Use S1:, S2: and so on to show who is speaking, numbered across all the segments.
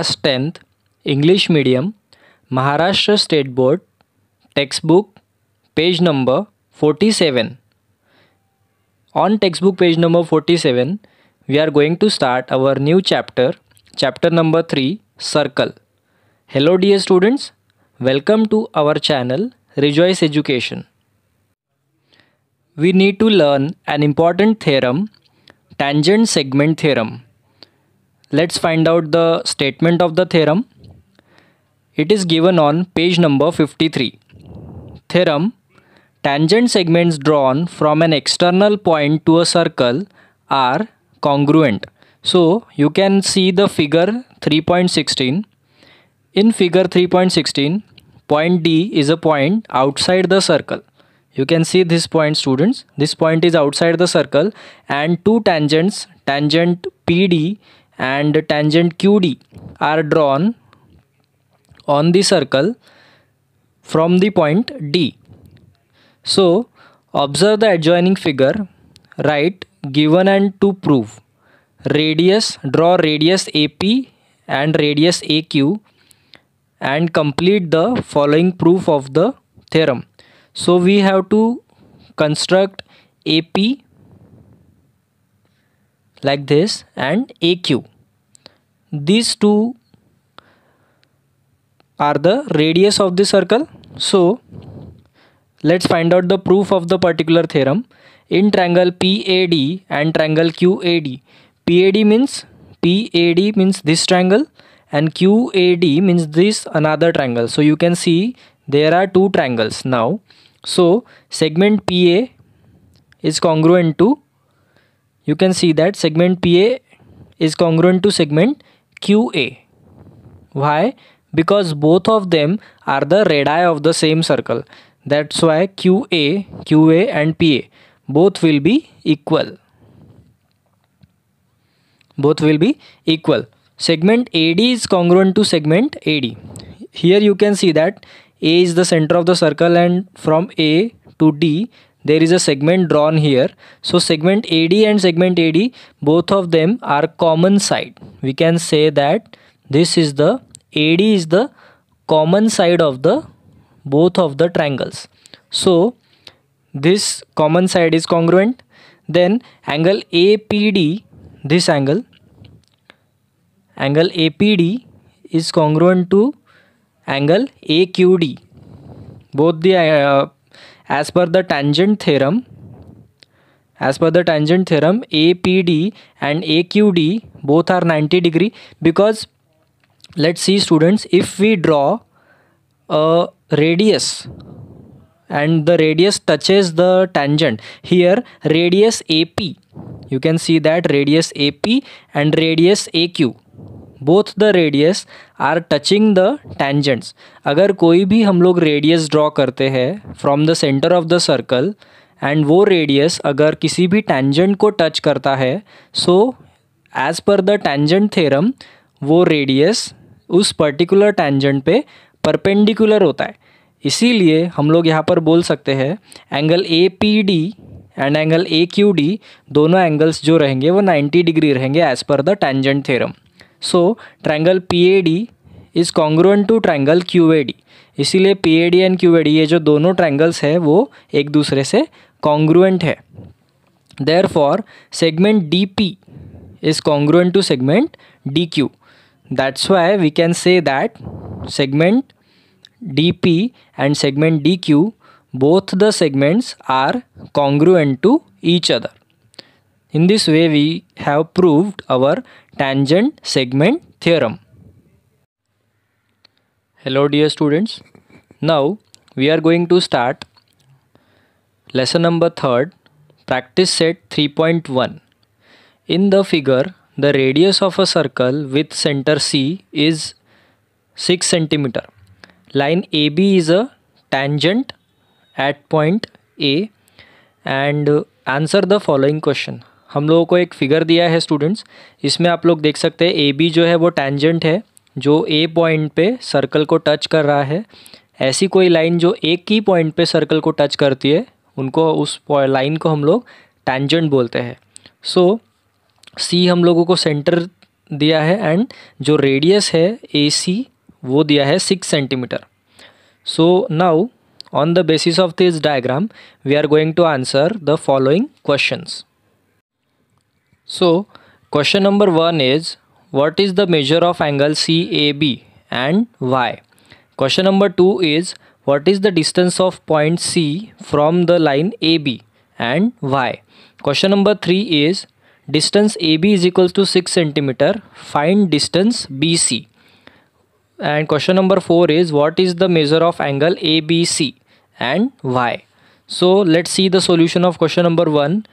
S1: Class tenth English medium Maharashtra state board text book page 47 on textbook page number 47 we are going to start our new chapter chapter number 3 circle hello dear students welcome to our channel rejoice education we need to learn an important theorem tangent segment theorem let's find out the statement of the theorem. It is given on page number 53. Theorem Tangent segments drawn from an external point to a circle are congruent. So you can see the figure 3.16. In figure 3.16, point D is a point outside the circle. You can see this point students. This point is outside the circle and two tangents, tangent PD and tangent QD are drawn on the circle from the point D. So, observe the adjoining figure, write given and to prove radius, draw radius AP and radius AQ and complete the following proof of the theorem. So, we have to construct AP like this and AQ these two are the radius of the circle. So let's find out the proof of the particular theorem in triangle PAD and triangle QAD. PAD means PAD means this triangle and QAD means this another triangle. So you can see there are two triangles now. So segment PA is congruent to you can see that segment PA is congruent to segment QA. Why? Because both of them are the radii of the same circle. That's why QA, QA and PA both will be equal. Both will be equal. Segment AD is congruent to segment AD. Here you can see that A is the center of the circle and from A to D there is a segment drawn here so segment AD and segment AD both of them are common side we can say that this is the AD is the common side of the both of the triangles so this common side is congruent then angle APD this angle angle APD is congruent to angle AQD both the uh, as per the tangent theorem as per the tangent theorem APD and AQD both are 90 degree because let's see students if we draw a radius and the radius touches the tangent here radius AP you can see that radius AP and radius AQ both the radius are touching the tangents अगर कोई भी हम लोग radius draw करते हैं from the centre of the circle and वो radius अगर किसी भी टेंजेंट को टच करता है so as per the tangent theorem वो रेडियस उस पर्टिकुलर टेंजेंट पे परपेंडिकुलर होता है इसीलिए हम लोग यहाँ पर बोल सकते हैं angle A P D and angle A Q D दोनों एंगल्स जो रहेंगे वो 90 डिग्री रहेंगे as per the tangent theorem so triangle P A D is congruent to triangle Q A D इसीलिए P A D and Q A D ये जो दोनों triangles हैं वो एक दूसरे से कॉन्ग्रुएंट है therefore segment D P is congruent to segment D Q that's why we can say that segment D P and segment D Q both the segments are congruent to each other in this way we have proved our tangent segment theorem. Hello dear students. Now we are going to start lesson number 3rd practice set 3.1. In the figure the radius of a circle with center C is 6 centimeter. Line AB is a tangent at point A and answer the following question हम लोगों को एक figure दिया है students इसमें आप लोग देख सकते हैं ए बी जो है वो टैंजेंट है जो ए पॉइंट पे सर्कल को टच कर रहा है ऐसी कोई लाइन जो एक ही पॉइंट पे सर्कल को टच करती है उनको उस लाइन को हम लोग टैंजेंट बोलते हैं सो सी हम लोगों को सेंटर दिया है एंड जो रेडियस है ए सी वो दिया है six centimetre so now on the basis of this diagram we are going to answer the following questions So question number 1 is what is the measure of angle CAB and why? Question number 2 is what is the distance of point C from the line AB and why? Question number 3 is distance AB is equal to 6 centimeter. Find distance BC. And question number 4 is what is the measure of angle ABC and why? So let's see the solution of question number 1.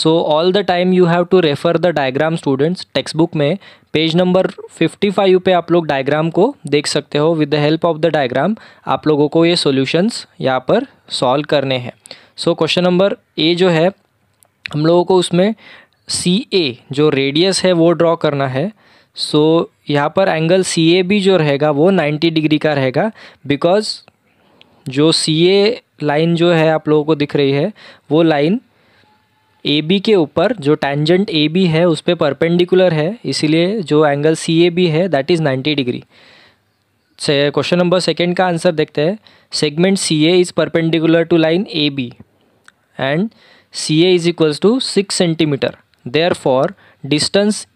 S1: So all the time you have to refer the diagram students textbook में page number 55 पे आप लोग diagram को देख सकते हो with the help of the diagram आप लोगों को ये सॉल्यूशंस यहाँ पर सॉल्व करने हैं सो क्वेश्चन नंबर ए जो है हम लोगों को उसमें सी ए जो रेडियस है वो ड्रॉ करना है सो so, यहाँ पर एंगल सी ए भी जो रहेगा वो 90 डिग्री का रहेगा बिकॉज जो सी ए लाइन जो है आप लोगों को दिख रही है वो लाइन ए बी के ऊपर जो टैंजेंट ए बी है उस पर परपेंडिकुलर है इसीलिए जो एंगल सी ए बी है दैट इज़ नाइन्टी डिग्री से क्वेश्चन नंबर सेकेंड का आंसर देखते हैं segment C A is perpendicular to line A B and C A is equals to six centimetre therefore distance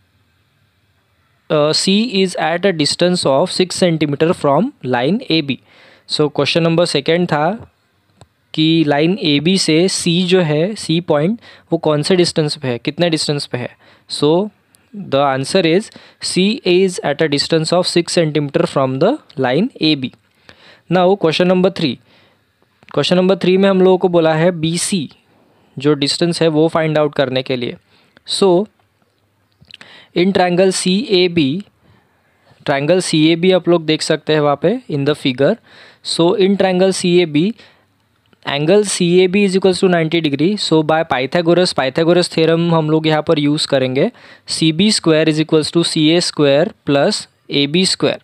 S1: C is at a distance of six centimetre from line A B so question number second था कि line A B से सी जो है C point वो कौन से distance पे है कितने डिस्टेंस पे है so the answer is C is at a distance of six centimetre from the line A B now question number three question number three में हम लोगों को बोला है बी सी जो डिस्टेंस है वो फाइंड आउट करने के लिए so in triangle C A B triangle C A B आप लोग देख सकते हैं वहाँ पे in the figure so in triangle C A B angle C A B is equals to ninety degree so by Pythagoras Pythagoras theorem हम लोग यहाँ पर यूज़ करेंगे C B square is equals to C A square plus A B square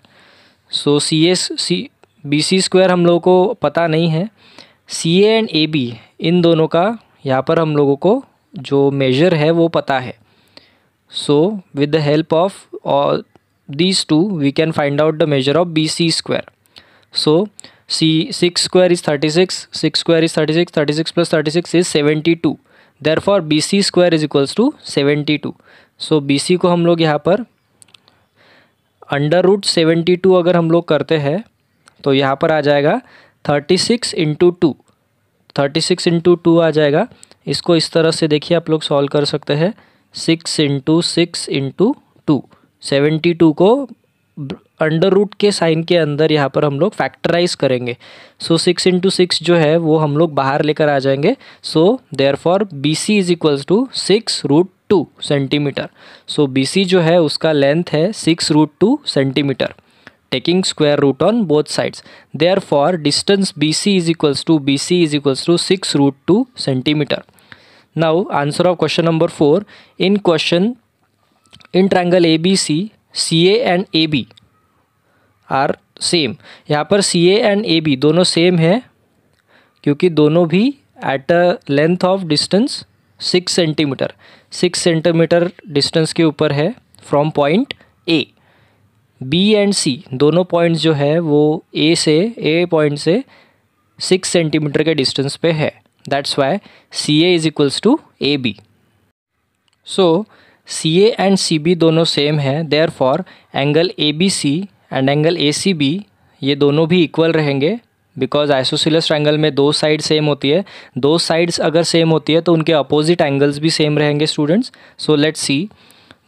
S1: so C A C B C square हम लोगों को पता नहीं है सी A and A be in दोनों का यहाँ पर हम लोगों को जो मेजर है वो पता है so with the help of these two we can find out the measure of B C square so C six six square is six 6 is thirty six thirty six plus thirty six is 36 two therefore B C square is equals to seventy two so B C को हम लोग यहाँ पर under root seventy two अगर हम लोग करते हैं तो यहाँ पर आ जाएगा thirty six into two thirty six into two आ जाएगा इसको इस तरह से देखिए आप लोग सॉल्व कर सकते हैं six into six into two seventy two को अंडर रूट के साइन के अंदर यहाँ पर हम लोग फैक्टराइज करेंगे सो सिक्स इंटू सिक्स जो है वो हम लोग बाहर लेकर आ जाएंगे so therefore B C is equals to six root two centimetre so B C जो है उसका लेंथ है six root two centimetre taking square root on both sides therefore distance B C is equals to B C is equals to six root two centimetre now answer of question number four in question in triangle A B C C A and A B are same यहाँ पर C A and A B दोनों same है क्योंकि दोनों भी at a length of distance six centimetre six centimetre distance के ऊपर है from point A B and C दोनों पॉइंट्स जो है वो ए से ए पॉइंट से सिक्स सेंटीमीटर के डिस्टेंस पे है that's why C A is equals to A B so C A and C B दोनों सेम है therefore angle A B C and angle A C B ये दोनों भी equal रहेंगे because isosceles triangle में दो side same होती है दो साइड्स अगर सेम होती है तो उनके अपोजिट एंगल्स भी सेम रहेंगे स्टूडेंट्स सो लेट सी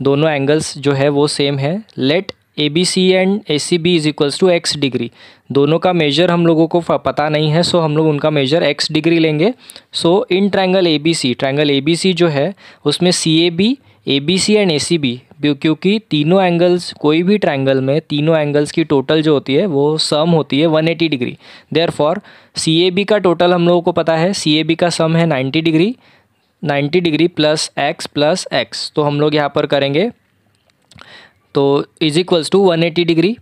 S1: दोनों एंगल्स जो है वो सेम है let A B C and A C B is equals to X degree दोनों का मेजर हम लोगों को पता नहीं है सो so हम लोग उनका मेजर एक्स डिग्री लेंगे so in triangle A B C triangle A B C जो है उसमें C A B A B C and A C B क्योंकि तीनों एंगल्स कोई भी ट्रायंगल में तीनों एंगल्स की टोटल जो होती है वो सम होती है 180 degree therefore C A B का टोटल हम लोगों को पता है सी ए बी का सम है 90 degree 90 degree plus X plus X तो हम लोग यहाँ पर करेंगे तो is equals to one eighty degree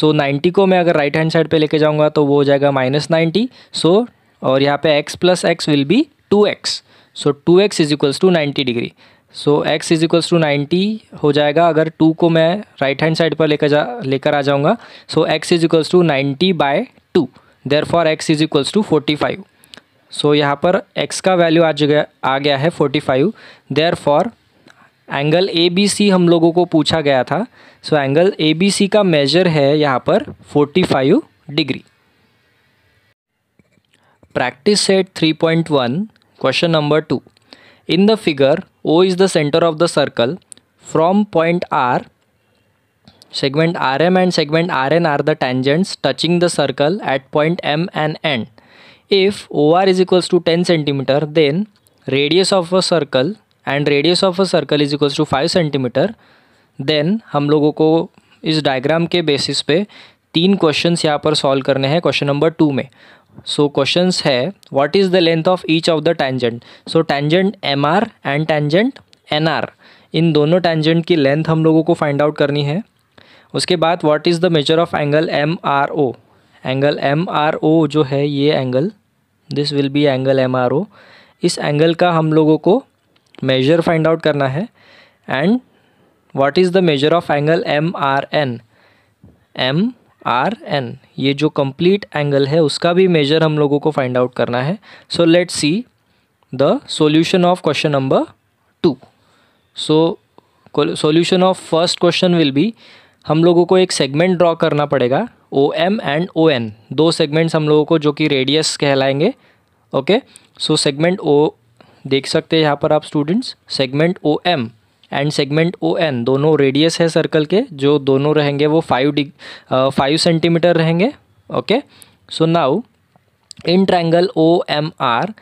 S1: so ninety को मैं अगर राइट हैंड साइड पे लेके जाऊँगा तो वो हो जाएगा माइनस नाइन्टी सो और यहाँ पे X plus X will be two X so two X is equals to ninety degree so X is equals to ninety हो जाएगा अगर टू को मैं राइट हैंड साइड पर लेकर जा लेकर आ जाऊँगा so X is equals to ninety by two therefore X is equals to forty five so यहाँ पर एक्स का वैल्यू आ गया आ गया है forty five therefore angle A B C हम लोगों को पूछा गया था सो एंगल ए बी सी का मेजर है यहाँ पर forty five degree practice set three point one question number two In the figure, O is the center of the circle. From point R, segment RM and segment RN are the tangents touching the circle at point M and N. If OR is equals to 10 centimeter, then radius of a circle and radius of a circle is equals to 5 centimeter. Then हम लोगों को इस diagram के basis पे तीन questions यहाँ पर solve करने हैं क्वेश्चन नंबर टू में सो क्वेश्चन है what is the length of each of the tangent so tangent M R and tangent N R in दोनों टेंजेंट की लेंथ हम लोगों को फाइंड आउट करनी है उसके बाद what is the measure of angle M R O angle M R O जो है ये angle this will be angle M R O इस एंगल का हम लोगों को मेजर फाइंड आउट करना है and what is the measure of angle M R N M R N ये जो कंप्लीट एंगल है उसका भी मेजर हम लोगों को फाइंड आउट करना है so let see the solution of question number two so solution of first question will be हम लोगों को एक सेगमेंट ड्रॉ करना पड़ेगा O M and O N दो सेगमेंट्स हम लोगों को जो कि रेडियस कहलाएंगे ओके सो सेगमेंट ओ देख सकते हैं यहाँ पर आप students segment O M and segment O N दोनों रेडियस है सर्कल के जो दोनों रहेंगे वो फाइव डिग फाइव सेंटीमीटर रहेंगे okay so now in triangle O M R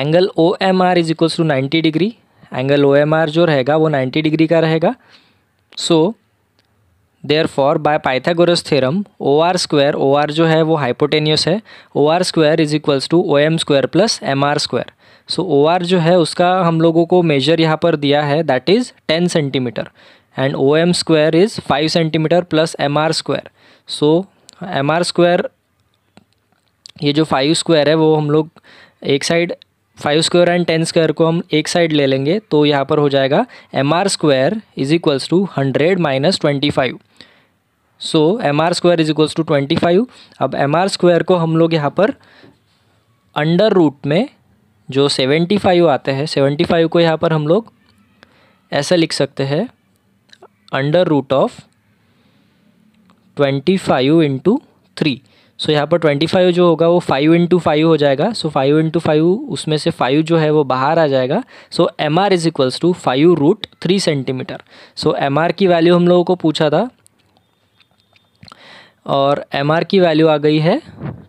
S1: angle O M R is equals to ninety degree angle O M R जो रहेगा वो नाइन्टी डिग्री का रहेगा so therefore by Pythagoras theorem O R square O R जो है वो hypotenuse है O R square is equals to O M square plus M R square so O R जो है उसका हम लोगों को मेजर यहाँ पर दिया है that is ten centimeter and O M square is five centimeter plus M R square so M R square ये जो फाइव स्क्वायर है वो हम लोग एक side five square and ten square को हम एक साइड ले लेंगे तो यहाँ पर हो जाएगा M R square is equals to hundred minus twenty five so M R square is equals to twenty five अब एम आर स्क्वायर को हम लोग यहाँ पर अंडर रूट में जो सेवेंटी फाइव आते हैं सेवेंटी फाइव को यहाँ पर हम लोग ऐसा लिख सकते हैं under root of twenty five into three so यहाँ पर ट्वेंटी फाइव जो होगा वो फाइव इंटू फाइव हो जाएगा सो फाइव इंटू फाइव उसमें से फाइव जो है वो बाहर आ जाएगा so M R is equals to five root three centimeter so M R की वैल्यू हम लोगों को पूछा था और एम आर की वैल्यू आ गई है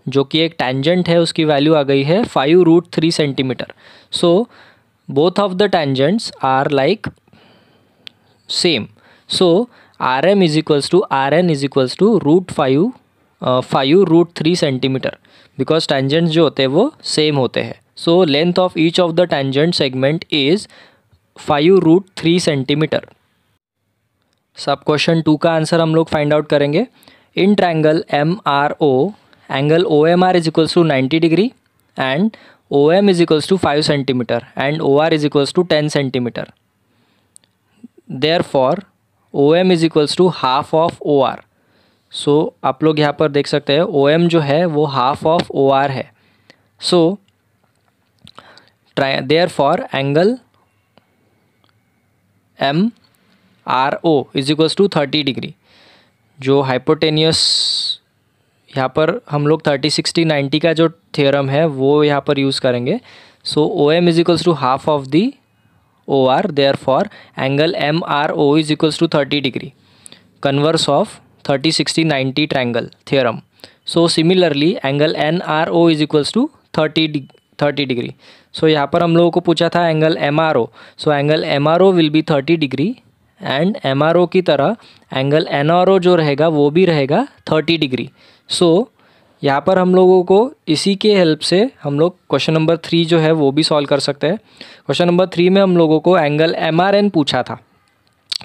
S1: जो कि एक टेंजेंट है उसकी वैल्यू आ गई है five root three centimeter so both of the tangents are like same so R M is equals to R N is equals to root five five root three centimeter because tangents जो होते हैं वो same होते हैं so length of each of the tangent segment is five root three centimeter sub question two का answer हम लोग find out करेंगे in triangle M R O angle O M R is equals to ninety degree and O M is equals to five centimeter and O R is equals to ten centimeter therefore O M is equals to half of O R so आप लोग यहाँ पर देख सकते हैं O M जो है वो हाफ ऑफ ओ आर है so try therefore angle M R O is equals to thirty degree जो हाइपोटेनियस यहाँ पर हम लोग थर्टी सिक्सटी नाइन्टी का जो थ्योरम है वो यहाँ पर यूज़ करेंगे so O M is equals to half of the O R therefore angle M R O is equals to thirty degree converse of thirty sixty ninety triangle theorem so similarly angle N R O is equals to thirty thirty degree so यहाँ पर हम लोगों को पूछा था angle M R O so angle M R O will be thirty degree and M R ओ की तरह angle N R O जो रहेगा वो भी रहेगा थर्टी डिग्री सो so, यहाँ पर हम लोगों को इसी के हेल्प से हम लोग क्वेश्चन नंबर थ्री जो है वो भी सॉल्व कर सकते हैं क्वेश्चन नंबर थ्री में हम लोगों को एंगल एम आर एन पूछा था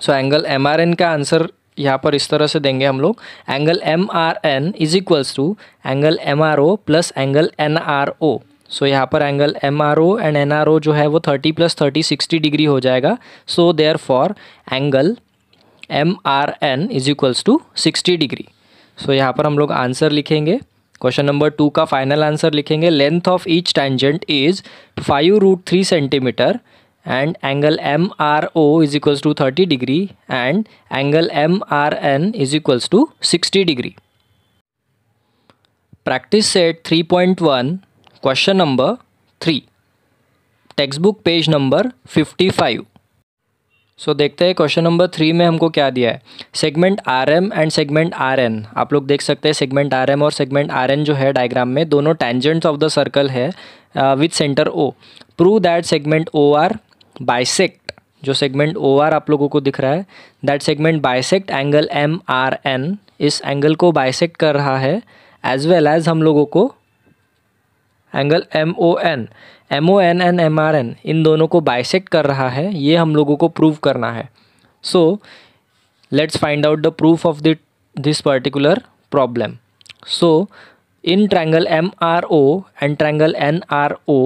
S1: so angle M R N का आंसर यहाँ पर इस तरह से देंगे हम लोग angle M R N is equals to angle M R O plus angle N R O so यहाँ पर angle M R O and N R O जो है वो thirty plus thirty sixty degree हो जाएगा so therefore angle M R N is equals to sixty degree so यहाँ पर हम लोग आंसर लिखेंगे क्वेश्चन नंबर टू का फाइनल आंसर लिखेंगे length of each tangent is five root three centimeter and angle M R O is equals to thirty degree and angle M R N is equals to sixty degree practice set three point one question number three text book page number fifty five so so, देखते हैं question number three में हमको क्या दिया है segment R M and segment R N आप लोग देख सकते हैं सेगमेंट आर एम और सेगमेंट आर एन जो है डायग्राम में दोनों टेंजेंट्स ऑफ द सर्कल है with center O prove that segment O R bisect जो सेगमेंट ओ आर आप लोगों को दिख रहा है that segment bisect angle M R N इस एंगल को बाइसेक्ट कर रहा है एज वेल एज हम लोगों को angle M O N M O N and M R N इन दोनों को बाइसेक्ट कर रहा है ये हम लोगों को प्रूव करना है so let's find out the proof of this particular problem so in triangle M R O and triangle N R O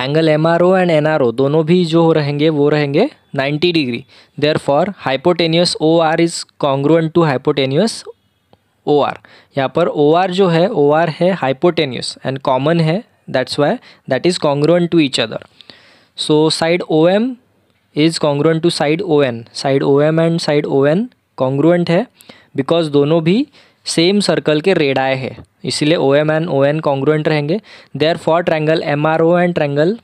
S1: angle M R O and N R O दोनों भी जो रहेंगे वो रहेंगे 90 degree therefore hypotenuse O R is congruent to hypotenuse O R यहाँ पर O R जो है ओ आर है हाइपोटेनियस एंड कॉमन है that's why that is congruent to each other so side om is congruent to side on side om and side on congruent है because दोनों भी same circle के radii है इसीलिए O M and O N congruent रहेंगे therefore triangle M R O and triangle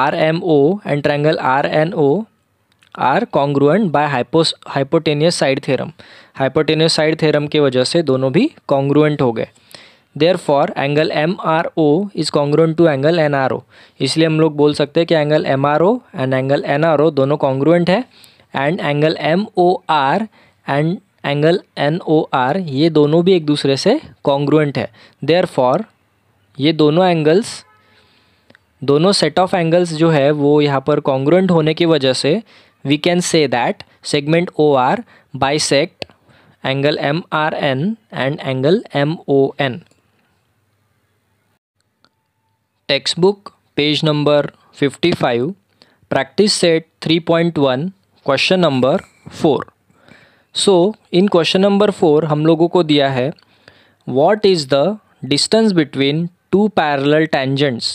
S1: R M O and triangle R N O are congruent by hypo hypotenuse side theorem hypotenuse side theorem की वजह से दोनों भी congruent हो गए therefore angle M R O is congruent to angle N R O इसलिए हम लोग बोल सकते हैं कि angle M R O and angle N R O दोनों कॉन्ग्रुएंट है and angle M O R and angle N O R ये दोनों भी एक दूसरे से कॉन्ग्रुएंट है देयर फॉर ये दोनों एंगल्स दोनों सेट ऑफ एंगल्स जो है वो यहाँ पर कॉन्ग्रुएंट होने की वजह से we can say that segment O R bisect angle M R N and angle M O N text book page number fifty five practice set three point one question number four so in question number four हम लोगों को दिया है what is the distance between two parallel tangents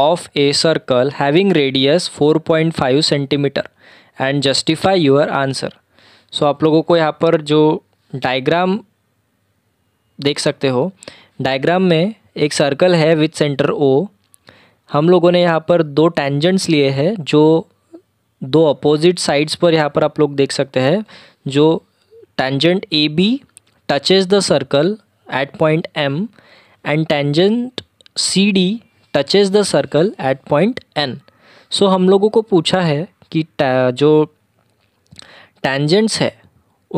S1: of a circle having radius four point five centimeter and justify your answer so आप लोगों को यहाँ पर जो डायग्राम देख सकते हो डायग्राम में एक सर्कल है विथ सेंटर ओ हम लोगों ने यहाँ पर दो टेंजेंट्स लिए हैं जो दो अपोजिट साइड्स पर यहाँ पर आप लोग देख सकते हैं जो tangent A B touches the circle at point M and tangent C D touches the circle at point N so हम लोगों को पूछा है कि जो टेंजेंट्स है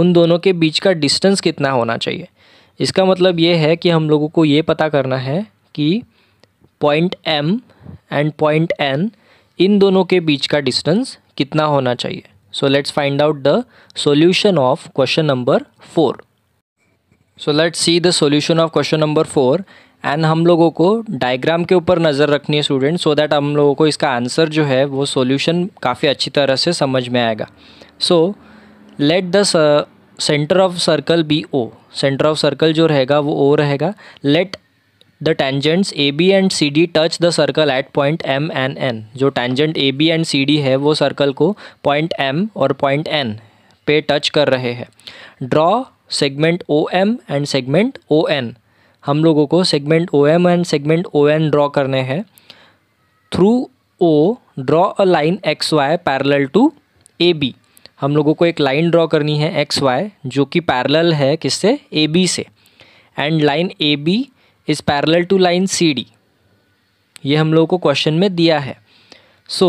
S1: उन दोनों के बीच का डिस्टेंस कितना होना चाहिए इसका मतलब ये है कि हम लोगों को ये पता करना है कि point M and point N इन दोनों के बीच का डिस्टेंस कितना होना चाहिए so let's find out the solution of question number four so let's see the solution of question number four and हम लोगों को डायग्राम के ऊपर नज़र रखनी है स्टूडेंट सो दैट हम लोगों को इसका आंसर जो है वो सोल्यूशन काफ़ी अच्छी तरह से समझ में आएगा so let the centre of circle be O center of circle जो रहेगा वो ओ रहेगा let the tangents A B and C D touch the circle at point M N N जो tangent A B and C D है वो circle को point M और point N पे टच कर रहे हैं draw segment O M and segment O N हम लोगों को segment O M and segment O N draw करने हैं through O draw a line X Y parallel to A B हम लोगों को एक लाइन ड्रॉ करनी है एक्स वाई जो कि पैरल है किससे ए बी से and line A B is parallel to line C D ये हम लोगों को क्वेश्चन में दिया है so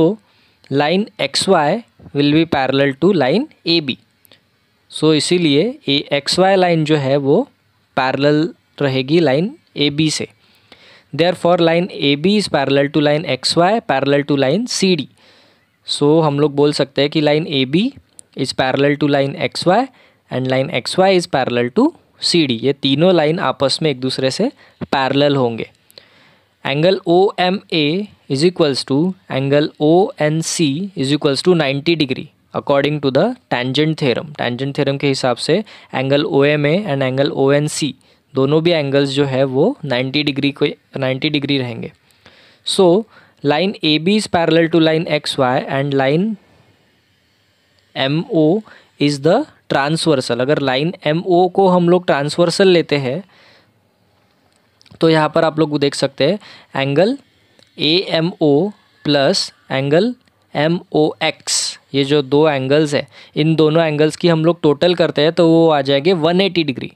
S1: line X Y will be parallel to line A B so इसीलिए ए एक्स वाई लाइन जो है वो पैरेलल रहेगी लाइन ए बी से therefore line A B is parallel to line X Y parallel to line C D so हम लोग बोल सकते हैं कि line A B is parallel to line X Y and line X Y is parallel to D ये तीनों line आपस में एक दूसरे से पैरेलल होंगे angle O M A is equals to angle O N C is equals to ninety degree according to the tangent theorem tangent theorem के हिसाब से angle O M A and angle O N C दोनों भी angles जो है वो ninety degree को ninety degree रहेंगे so line A B is parallel to line X Y and line M O is the transversal अगर line M O को हम लोग ट्रांसवर्सल लेते हैं तो यहाँ पर आप लोग देख सकते हैं angle A M O plus angle M O X ये जो दो एंगल्स है इन दोनों एंगल्स की हम लोग टोटल करते हैं तो वो आ जाएंगे 180 degree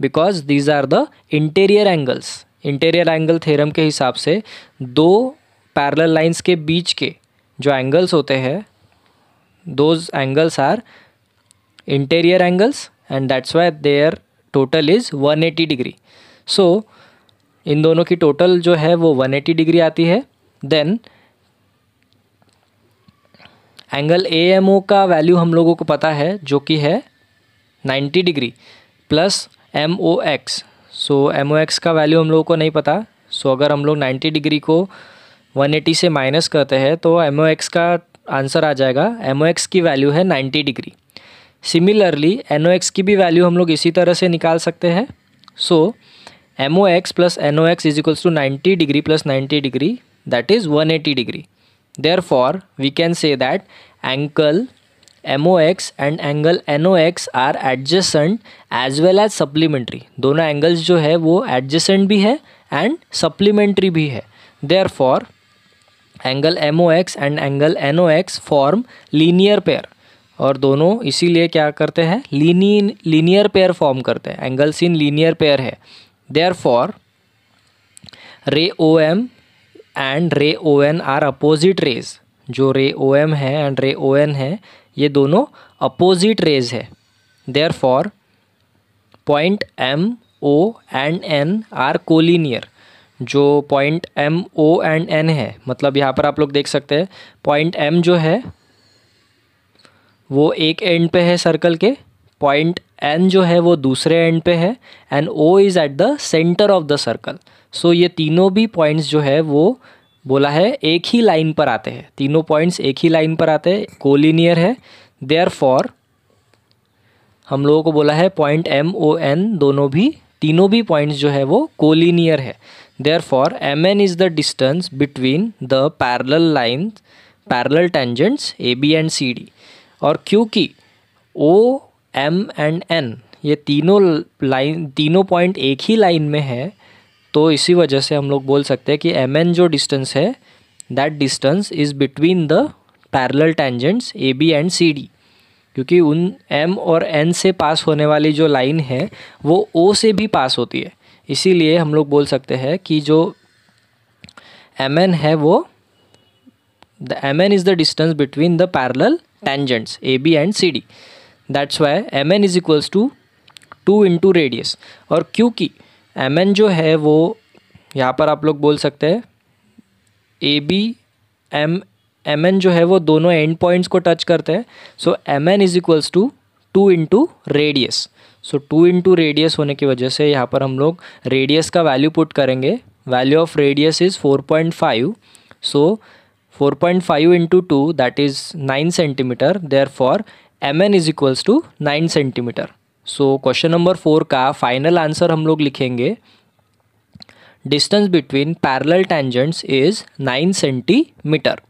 S1: because these are the interior angles interior angle theorem के हिसाब से दो पैरेलल लाइंस के बीच के जो एंगल्स होते हैं those angles are interior angles and that's why their total is 180 degree so इन दोनों की टोटल जो है वो 180 डिग्री आती है then angle A M O का वैल्यू हम लोगों को पता है जो कि है 90 degree plus M O X so M O X का वैल्यू हम लोगों को नहीं पता सो so, अगर हम लोग 90 डिग्री को 180 से माइनस करते हैं तो एम ओ एक्स का आंसर आ जाएगा एम ओ एक्स की वैल्यू है 90 degree similarly N O X की भी वैल्यू हम लोग इसी तरह से निकाल सकते हैं so M O X plus N O X is equals to ninety degree plus ninety degree that is one eighty degree therefore we can say that angle M O X and angle N O X are adjacent as well as supplementary दोनों angles जो है वो adjacent भी है and supplementary भी है therefore angle M O X and angle N O X form linear pair और दोनों इसीलिए क्या करते हैं लीनी लीनियर पेयर फॉर्म करते हैं एंगल्स इन लीनियर पेयर है therefore ray O M and ray O N are opposite rays जो रे ओ एम है एंड रे ओ एन है ये दोनों अपोजिट रेज है therefore point M O and N are collinear जो point M O and N है मतलब यहाँ पर आप लोग देख सकते हैं पॉइंट एम जो है वो एक एंड पे है सर्कल के पॉइंट एन जो है वो दूसरे एंड पे है and O is at the centre of the circle so ये तीनों भी पॉइंट्स जो है वो बोला है एक ही लाइन पर आते हैं तीनों पॉइंट्स एक ही लाइन पर आते हैं कोलिनियर है देयर फॉर हम लोगों को बोला है पॉइंट एम ओ एन दोनों भी तीनों भी पॉइंट्स जो है वो कोलिनियर है therefore M N is the distance between the parallel line parallel tangents A B and C D और क्योंकि ओ एम एंड एन ये तीनों लाइन तीनों पॉइंट एक ही लाइन में है तो इसी वजह से हम लोग बोल सकते हैं कि एम एन जो डिस्टेंस है that distance is between the parallel tangents A B and C D क्योंकि उन एम और एन से पास होने वाली जो लाइन है वो ओ से भी पास होती है इसीलिए हम लोग बोल सकते हैं कि जो एम एन है वो the M N is the distance between the parallel tangents C D that's why M N is equals to two into radius और क्योंकि एम एन जो है वो यहाँ पर आप लोग बोल सकते हैं A B M M N जो है वो दोनों एंड पॉइंट्स को टच करते हैं so M N is equals to two into radius so two into radius होने की वजह से यहाँ पर हम लोग रेडियस का वैल्यू पुट करेंगे value of radius is four point five so four point five into two that is nine centimetre therefore M N is equals to nine centimetre so question number four का final answer हम लोग लिखेंगे distance between parallel tangents is nine centimetre